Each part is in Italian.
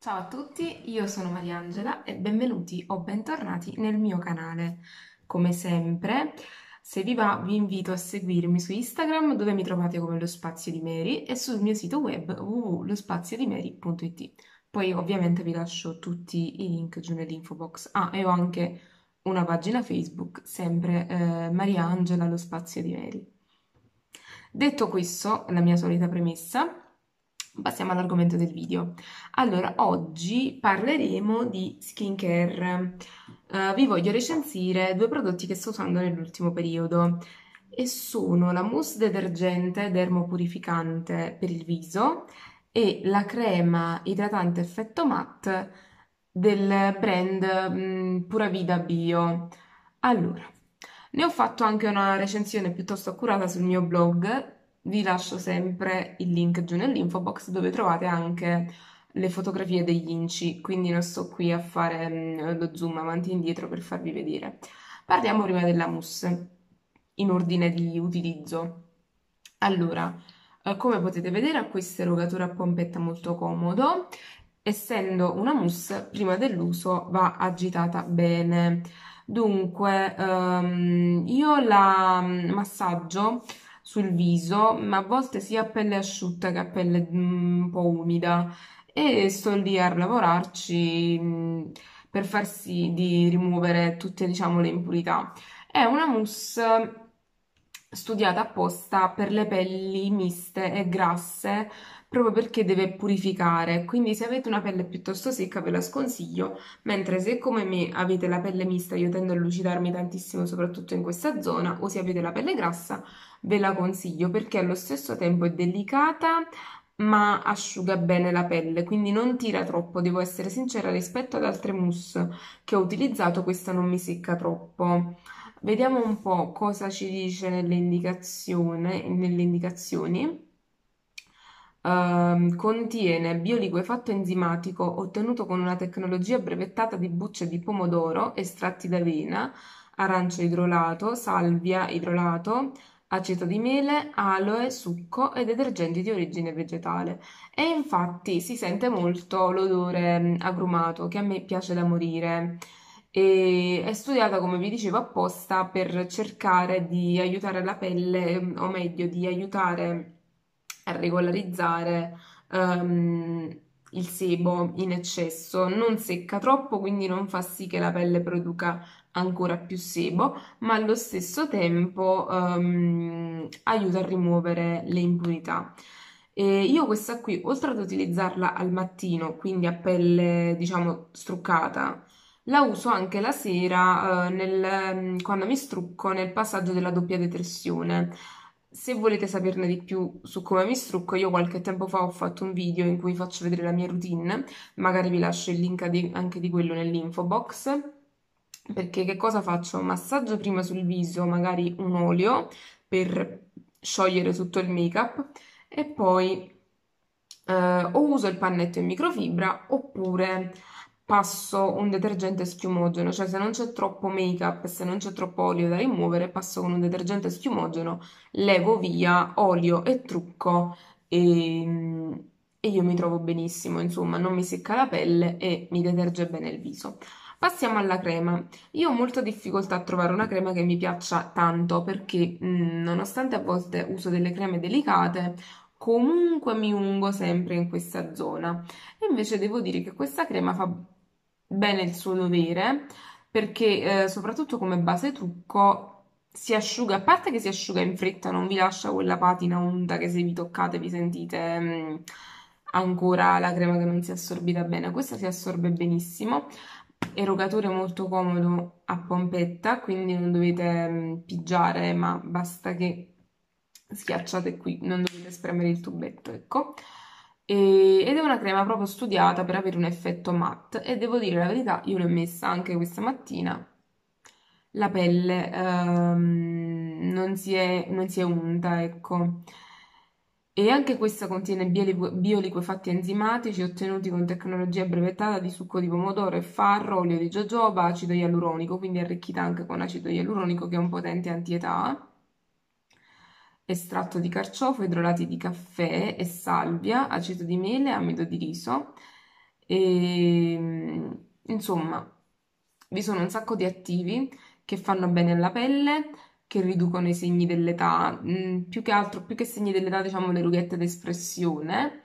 Ciao a tutti, io sono Mariangela e benvenuti o bentornati nel mio canale. Come sempre, se vi va vi invito a seguirmi su Instagram dove mi trovate come Lo Spazio di Mary e sul mio sito web wwwlospazio Poi ovviamente vi lascio tutti i link giù nell'info box. Ah, e ho anche una pagina Facebook, sempre eh, Mariangela Lo Spazio di Mary. Detto questo, la mia solita premessa, passiamo all'argomento del video. Allora, oggi parleremo di skincare. Uh, vi voglio recensire due prodotti che sto usando nell'ultimo periodo e sono la mousse detergente dermopurificante per il viso e la crema idratante effetto matte del brand mh, mm, Pura Vida Bio. Allora, ne ho fatto anche una recensione piuttosto accurata sul mio blog vi lascio sempre il link giù nell'info box dove trovate anche le fotografie degli inci, quindi non sto qui a fare mm, lo zoom avanti e indietro per farvi vedere. Parliamo prima della mousse, in ordine di utilizzo. Allora, eh, come potete vedere ha questa erogatura a pompetta molto comodo, essendo una mousse, prima dell'uso va agitata bene. Dunque, ehm, io la mm, massaggio sul viso, ma a volte sia a pelle asciutta che a pelle mm, un po' umida e sto lì a lavorarci mm, per far sì di rimuovere tutte diciamo le impurità. È una mousse studiata apposta per le pelli miste e grasse proprio perché deve purificare quindi se avete una pelle piuttosto secca ve la sconsiglio mentre se come me avete la pelle mista io tendo a lucidarmi tantissimo soprattutto in questa zona o se avete la pelle grassa ve la consiglio perché allo stesso tempo è delicata ma asciuga bene la pelle, quindi non tira troppo, devo essere sincera rispetto ad altre mousse che ho utilizzato, questa non mi secca troppo. Vediamo un po' cosa ci dice nelle, nelle indicazioni. Uh, contiene bioliquefatto enzimatico ottenuto con una tecnologia brevettata di bucce di pomodoro, estratti da vena, arancio idrolato, salvia idrolato, aceto di mele, aloe, succo e detergenti di origine vegetale. E infatti si sente molto l'odore ehm, agrumato che a me piace da morire e è studiata come vi dicevo apposta per cercare di aiutare la pelle o meglio di aiutare a regolarizzare um, il sebo in eccesso non secca troppo quindi non fa sì che la pelle produca ancora più sebo ma allo stesso tempo um, aiuta a rimuovere le impurità e io questa qui oltre ad utilizzarla al mattino quindi a pelle diciamo struccata la uso anche la sera, eh, nel, mm, quando mi strucco, nel passaggio della doppia depressione. Se volete saperne di più su come mi strucco, io qualche tempo fa ho fatto un video in cui faccio vedere la mia routine, magari vi lascio il link anche di quello nell'info box. Perché che cosa faccio? Massaggio prima sul viso, magari un olio per sciogliere tutto il make-up e poi eh, o uso il pannetto in microfibra oppure passo un detergente schiumogeno, cioè se non c'è troppo make up se non c'è troppo olio da rimuovere, passo con un detergente schiumogeno, levo via olio e trucco e, e io mi trovo benissimo, insomma, non mi secca la pelle e mi deterge bene il viso. Passiamo alla crema. Io ho molta difficoltà a trovare una crema che mi piaccia tanto perché mh, mm, nonostante a volte uso delle creme delicate, comunque mi ungo sempre in questa zona. E invece devo dire che questa crema fa bene il suo dovere perché eh, soprattutto come base trucco si asciuga, a parte che si asciuga in fretta, non vi lascia quella patina onda che se vi toccate vi sentite mh, mm, ancora la crema che non si è assorbita bene. Questa si assorbe benissimo, erogatore molto comodo a pompetta, quindi non dovete mh, mm, pigiare, ma basta che schiacciate qui, non dovete spremere il tubetto, ecco ed è una crema proprio studiata per avere un effetto matte e devo dire la verità, io l'ho messa anche questa mattina, la pelle um, non, si è, non, si è, unta, ecco. E anche questa contiene bioliquefatti enzimatici ottenuti con tecnologia brevettata di succo di pomodoro e farro, olio di jojoba, acido ialuronico, quindi arricchita anche con acido ialuronico che è un potente antietà estratto di carciofo, idrolati di caffè e salvia, aceto di mele, amido di riso. E, ehm, insomma, vi sono un sacco di attivi che fanno bene alla pelle, che riducono i segni dell'età, mm, più che altro, più che segni dell'età, diciamo le rughette d'espressione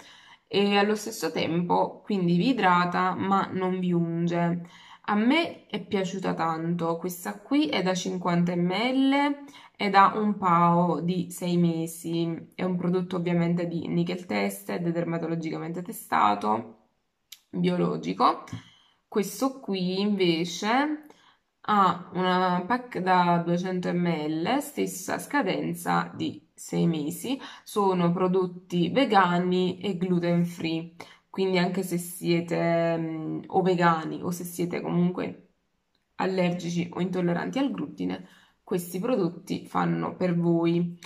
e allo stesso tempo quindi vi idrata ma non vi unge. A me è piaciuta tanto, questa qui è da 50 ml, è da un PAO di 6 mesi, è un prodotto ovviamente di nickel tested, dermatologicamente testato, biologico. Questo qui invece ha una pack da 200 ml, stessa scadenza di 6 mesi, sono prodotti vegani e gluten free, quindi anche se siete mm, o vegani o se siete comunque allergici o intolleranti al glutine, questi prodotti fanno per voi.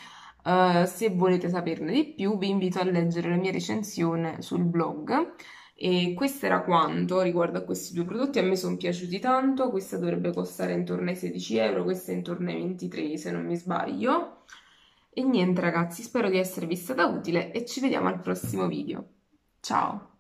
Uh, se volete saperne di più vi invito a leggere la mia recensione sul blog e questo era quanto riguardo a questi due prodotti, a me sono piaciuti tanto, questa dovrebbe costare intorno ai 16 euro, questa intorno ai 23 se non mi sbaglio. E niente ragazzi, spero di esservi stata utile e ci vediamo al prossimo video. Ciao!